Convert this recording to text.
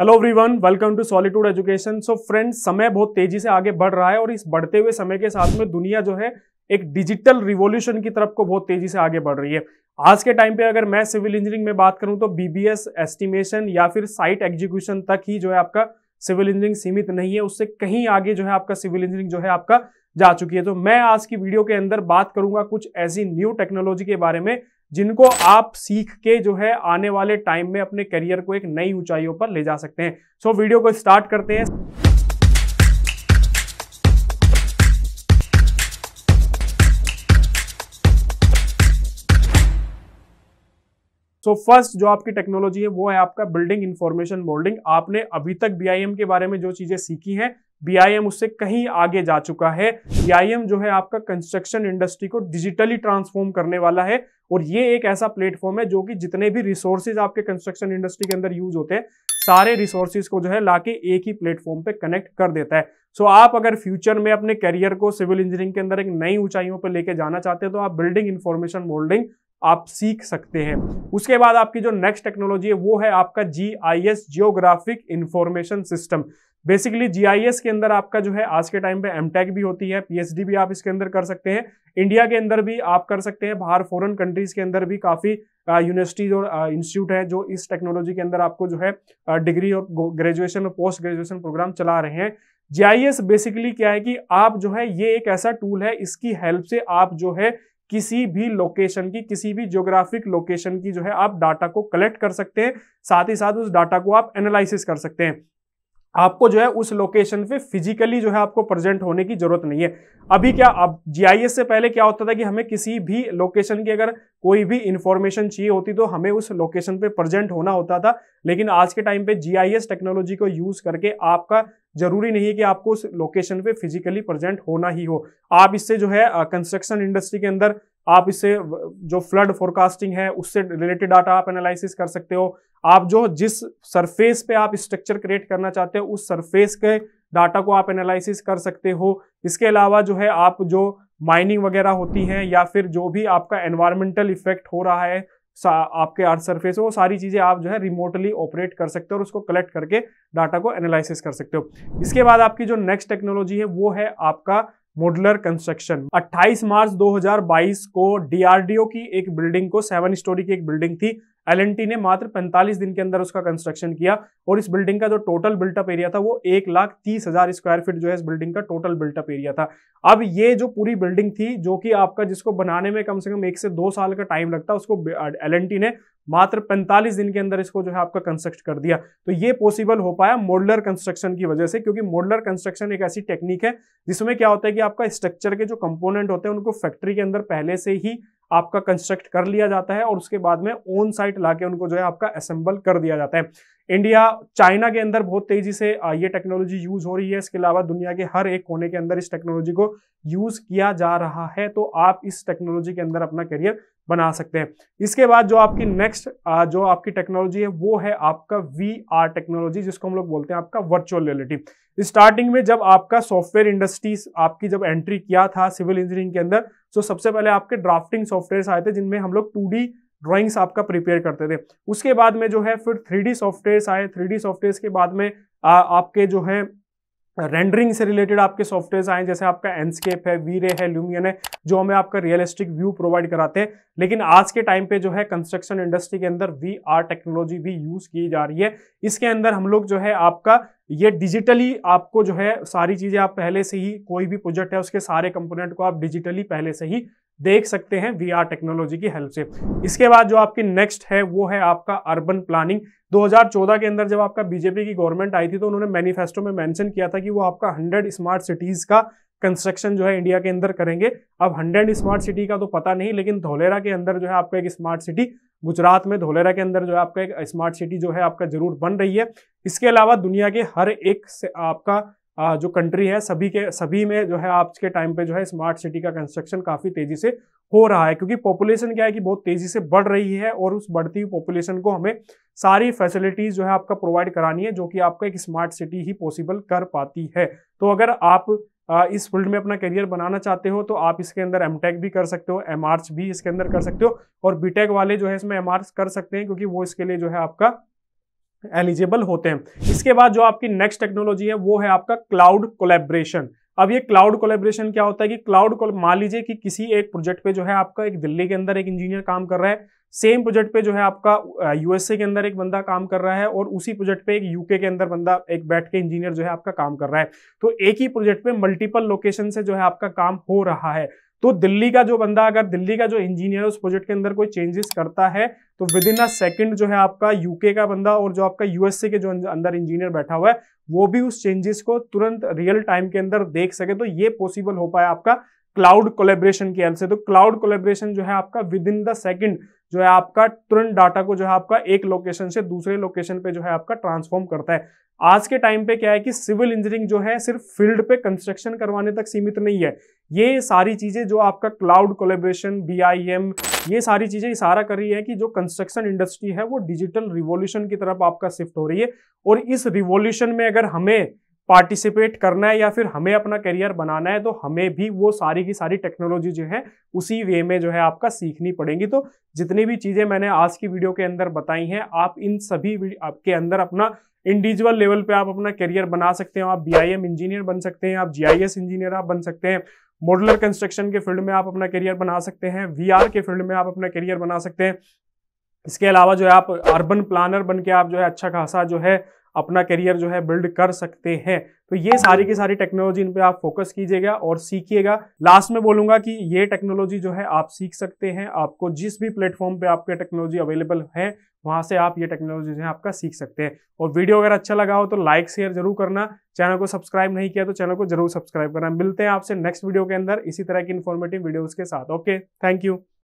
hello everyone welcome to Solitude Education so friends समय बहुत तेजी से आगे बढ़ रहा है और इस बढ़ते हुए समय के साथ में दुनिया जो है एक डिजिटल रिवॉल्यूशन की तरफ को बहुत तेजी से आगे बढ़ रही है आज के टाइम पे अगर मैं सिविल इंजीनियरिंग में बात करूं तो बीबीएस एस्टिमेशन या फिर साइट एग्जीक्यूशन तक ही जो है आपका सिविल इंजीनियरिंग सीमित नहीं है उससे कहीं आगे जो है आपका सिविल इंजीनियरिंग जो है आपका जा चुकी है तो मैं आज की वीडियो के अंदर बात करूंगा कुछ ऐसी न्यू टेक्नोलॉजी के बारे में जिनको आप सीख के जो है आने वाले टाइम में अपने करियर को एक नई ऊंचाइयों पर ले जा सकते हैं सो so, वीडियो को स्टार्ट करते हैं सो so, फर्स्ट जो आपकी टेक्नोलॉजी है वो है आपका बिल्डिंग इंफॉर्मेशन मोल्डिंग आपने अभी तक बीआईएम के बारे में जो चीजें सीखी हैं बीआईएम उससे कहीं आगे जा चुका है बीआईएम जो है आपका कंस्ट्रक्शन इंडस्ट्री को डिजिटली ट्रांसफॉर्म करने वाला है और ये एक ऐसा प्लेटफॉर्म है जो कि जितने भी रिसोर्सेज आपके कंस्ट्रक्शन इंडस्ट्री के अंदर यूज होते हैं सारे रिसोर्सेज को जो है लाके एक ही प्लेटफॉर्म पे कनेक्ट कर देता है सो so, आप अगर फ्यूचर में अपने करियर को सिविल इंजीनियरिंग के अंदर एक नई ऊंचाइयों पर लेके जाना चाहते हैं तो आप बिल्डिंग इंफॉर्मेशन मोल्डिंग आप सीख सकते हैं उसके बाद आपकी जो नेक्स्ट टेक्नोलॉजी है वो है आपका G I S geographic information system basically GIS के अंदर आपका जो है आज के टाइम पे एमटेक भी होती है पीएचडी भी आप इसके अंदर कर सकते हैं इंडिया के अंदर भी आप कर सकते हैं बाहर फॉरेन कंट्रीज के अंदर भी काफ़ी यूनिवर्सिटीज और इंस्टीट्यूट है जो इस टेक्नोलॉजी के अंदर आपको जो है डिग्री और ग्रेजुएशन और पोस्ट ग्रेजुएशन प्रोग्राम चला रहे हैं जीआईएस बेसिकली क्या है कि आप जो है ये एक ऐसा टूल है इसकी हेल्प से आप जो है किसी भी लोकेशन की किसी भी ज्योग्राफिक लोकेशन की जो है आप डाटा को कलेक्ट कर सकते हैं साथ ही साथ उस डाटा को आप एनालिसिस कर सकते हैं आपको जो है उस लोकेशन पे फिजिकली जो है आपको प्रेजेंट होने की जरूरत नहीं है अभी क्या अब जीआईएस से पहले क्या होता था कि हमें किसी भी लोकेशन की अगर कोई भी इंफॉर्मेशन चाहिए होती तो हमें उस लोकेशन पे प्रेजेंट होना होता था लेकिन आज के टाइम पे जीआईएस टेक्नोलॉजी को यूज करके आपका जरूरी नहीं है कि आपको उस लोकेशन पे फिजिकली प्रेजेंट होना ही हो आप इससे जो है कंस्ट्रक्शन इंडस्ट्री के अंदर आप इससे जो फ्लड फोरकास्टिंग है उससे रिलेटेड डाटा आप एनालिसिस कर सकते हो आप जो जिस सरफेस पे आप स्ट्रक्चर क्रिएट करना चाहते हो उस सरफेस के डाटा को आप एनालिसिस कर सकते हो इसके अलावा जो है आप जो माइनिंग वगैरह होती है या फिर जो भी आपका एनवायरमेंटल इफेक्ट हो रहा है आपके अर्थ सरफेस वो सारी चीज़ें आप जो है रिमोटली ऑपरेट कर सकते हो और उसको कलेक्ट करके डाटा को एनालिसिस कर सकते हो इसके बाद आपकी जो नेक्स्ट टेक्नोलॉजी है वो है आपका मॉडुलर कंस्ट्रक्शन 28 मार्च 2022 को डीआरडीओ की एक बिल्डिंग को सेवन स्टोरी की एक बिल्डिंग थी एल ने मात्र 45 दिन के अंदर उसका कंस्ट्रक्शन किया और इस बिल्डिंग का जो टोटल बिल्टअप एरिया था वो एक लाख तीस हजार स्क्वायर फीट जो है इस बिल्डिंग का टोटल बिल्टअप एरिया था अब ये जो पूरी बिल्डिंग थी जो कि आपका जिसको बनाने में कम से कम एक से दो साल का टाइम लगता उसको एल ने मात्र 45 दिन के अंदर इसको जो है आपका कंस्ट्रक्ट कर दिया तो ये पॉसिबल हो पाया मॉडलर कंस्ट्रक्शन की वजह से क्योंकि मॉडलर कंस्ट्रक्शन एक ऐसी टेक्निक है जिसमें क्या होता है कि आपका स्ट्रक्चर के जो कंपोनेंट होते हैं उनको फैक्ट्री के अंदर पहले से ही आपका कंस्ट्रक्ट कर लिया जाता है और उसके बाद में ऑन साइट लाके उनको जो है आपका असेंबल कर दिया जाता है इंडिया चाइना के अंदर बहुत तेजी से ये टेक्नोलॉजी यूज हो रही है इसके अलावा दुनिया के हर एक कोने के अंदर इस टेक्नोलॉजी को यूज किया जा रहा है तो आप इस टेक्नोलॉजी के अंदर अपना करियर बना सकते हैं इसके बाद जो आपकी नेक्स्ट जो आपकी टेक्नोलॉजी है वो है आपका वी आर टेक्नोलॉजी जिसको हम लोग बोलते हैं आपका वर्चुअल रियलिटी स्टार्टिंग में जब आपका सॉफ्टवेयर इंडस्ट्रीज आपकी जब एंट्री किया था सिविल इंजीनियरिंग के अंदर जो सबसे पहले आपके ड्राफ्टिंग सॉफ्टवेयर आए थे जिनमें हम लोग टू ड्राइंग्स आपका प्रिपेयर करते थे उसके बाद में जो है फिर थ्री सॉफ्टवेयर्स आए थ्री सॉफ्टवेयर्स के बाद में आ, आपके जो है रेंडरिंग से रिलेटेड आपके सॉफ्टवेयर आए जैसे आपका एनस्केप है वीरे है ल्यूमियन है जो हमें आपका रियलिस्टिक व्यू प्रोवाइड कराते हैं लेकिन आज के टाइम पे जो है कंस्ट्रक्शन इंडस्ट्री के अंदर वी आर टेक्नोलॉजी भी यूज की जा रही है इसके अंदर हम लोग जो है आपका ये डिजिटली आपको जो है सारी चीज़ें आप पहले से ही कोई भी प्रोजेक्ट है उसके सारे कंपोनेंट को आप डिजिटली पहले से ही देख सकते हैं वीआर टेक्नोलॉजी की हेल्प से इसके बाद जो आपकी नेक्स्ट है वो है आपका अर्बन प्लानिंग 2014 के अंदर जब आपका बीजेपी की गवर्नमेंट आई थी तो उन्होंने मैनिफेस्टो में मेंशन किया था कि वो आपका 100 स्मार्ट सिटीज़ का कंस्ट्रक्शन जो है इंडिया के अंदर करेंगे अब हंड्रेड स्मार्ट सिटी का तो पता नहीं लेकिन धोलेरा के अंदर जो है आपको एक स्मार्ट सिटी गुजरात में धोलेरा के अंदर जो है आपका एक स्मार्ट सिटी जो है आपका जरूर बन रही है इसके अलावा दुनिया के हर एक से आपका जो कंट्री है सभी के सभी में जो है आज के टाइम पे जो है स्मार्ट सिटी का कंस्ट्रक्शन काफ़ी तेज़ी से हो रहा है क्योंकि पॉपुलेशन क्या है कि बहुत तेज़ी से बढ़ रही है और उस बढ़ती हुई पॉपुलेशन को हमें सारी फैसिलिटीज़ जो है आपका प्रोवाइड करानी है जो कि आपका एक स्मार्ट सिटी ही पॉसिबल कर पाती है तो अगर आप इस फील्ड में अपना करियर बनाना चाहते हो तो आप इसके अंदर एम भी कर सकते हो एम भी इसके अंदर कर सकते हो और बी वाले जो है इसमें एम कर सकते हैं क्योंकि वो इसके लिए जो है आपका एलिजिबल होते हैं इसके बाद जो आपकी नेक्स्ट टेक्नोलॉजी है वो है आपका क्लाउड कोलेब्रेशन अब ये क्लाउड कोलेब्रेशन क्या होता है कि क्लाउड मान लीजिए कि किसी एक प्रोजेक्ट पे जो है आपका एक दिल्ली के अंदर एक इंजीनियर काम कर रहा है सेम प्रोजेक्ट पे जो है आपका यूएसए के अंदर एक बंदा काम कर रहा है और उसी प्रोजेक्ट पे एक यूके के अंदर बंदा एक बैठ के इंजीनियर जो है आपका काम कर रहा है तो एक ही प्रोजेक्ट पे मल्टीपल लोकेशन से जो है आपका काम हो रहा है तो दिल्ली का जो बंदा अगर दिल्ली का जो इंजीनियर उस प्रोजेक्ट के अंदर कोई चेंजेस करता है तो विद इन अ सेकेंड जो है आपका यूके का बंदा और जो आपका यूएसए के जो अंदर इंजीनियर बैठा हुआ है वो भी उस चेंजेस को तुरंत रियल टाइम के अंदर देख सके तो ये पॉसिबल हो पाया आपका क्लाउड कोलेब्रेशन की हेल्प से तो क्लाउड कोलेब्रेशन जो है आपका विद इन द सेकेंड जो है आपका तुरंत डाटा को जो है आपका एक लोकेशन से दूसरे लोकेशन पे जो है आपका ट्रांसफॉर्म करता है आज के टाइम पे क्या है कि सिविल इंजीनियरिंग जो है सिर्फ फील्ड पे कंस्ट्रक्शन करवाने तक सीमित नहीं है ये सारी चीज़ें जो आपका क्लाउड कोलेब्रेशन बी ये सारी चीज़ें इशारा कर रही है कि जो कंस्ट्रक्शन इंडस्ट्री है वो डिजिटल रिवोल्यूशन की तरफ आपका शिफ्ट हो रही है और इस रिवोल्यूशन में अगर हमें पार्टिसिपेट करना है या फिर हमें अपना करियर बनाना है तो हमें भी वो सारी की सारी टेक्नोलॉजी जो है उसी वे में जो है आपका सीखनी पड़ेगी तो जितनी भी चीज़ें मैंने आज की वीडियो के अंदर बताई हैं आप इन सभी आपके अंदर अपना इंडिविजुअल लेवल पे आप अपना करियर बना सकते हैं आप बी इंजीनियर बन सकते हैं आप जी इंजीनियर आप बन सकते हैं मॉडलर कंस्ट्रक्शन के फील्ड में आप अपना करियर बना सकते हैं वी के फील्ड में आप अपना करियर बना सकते हैं इसके अलावा जो है आप अर्बन प्लानर बन के आप जो है अच्छा खासा जो है अपना करियर जो है बिल्ड कर सकते हैं तो ये सारी की सारी टेक्नोलॉजी इन पे आप फोकस कीजिएगा और सीखिएगा लास्ट में बोलूंगा कि ये टेक्नोलॉजी जो है आप सीख सकते हैं आपको जिस भी प्लेटफॉर्म पे आपके टेक्नोलॉजी अवेलेबल है वहाँ से आप ये टेक्नोलॉजी जो है आपका सीख सकते हैं और वीडियो अगर अच्छा लगा हो तो लाइक शेयर जरूर करना चैनल को सब्सक्राइब नहीं किया तो चैनल को जरूर सब्सक्राइब करना मिलते हैं आपसे नेक्स्ट वीडियो के अंदर इसी तरह की इन्फॉर्मेटिव वीडियोज़ के साथ ओके थैंक यू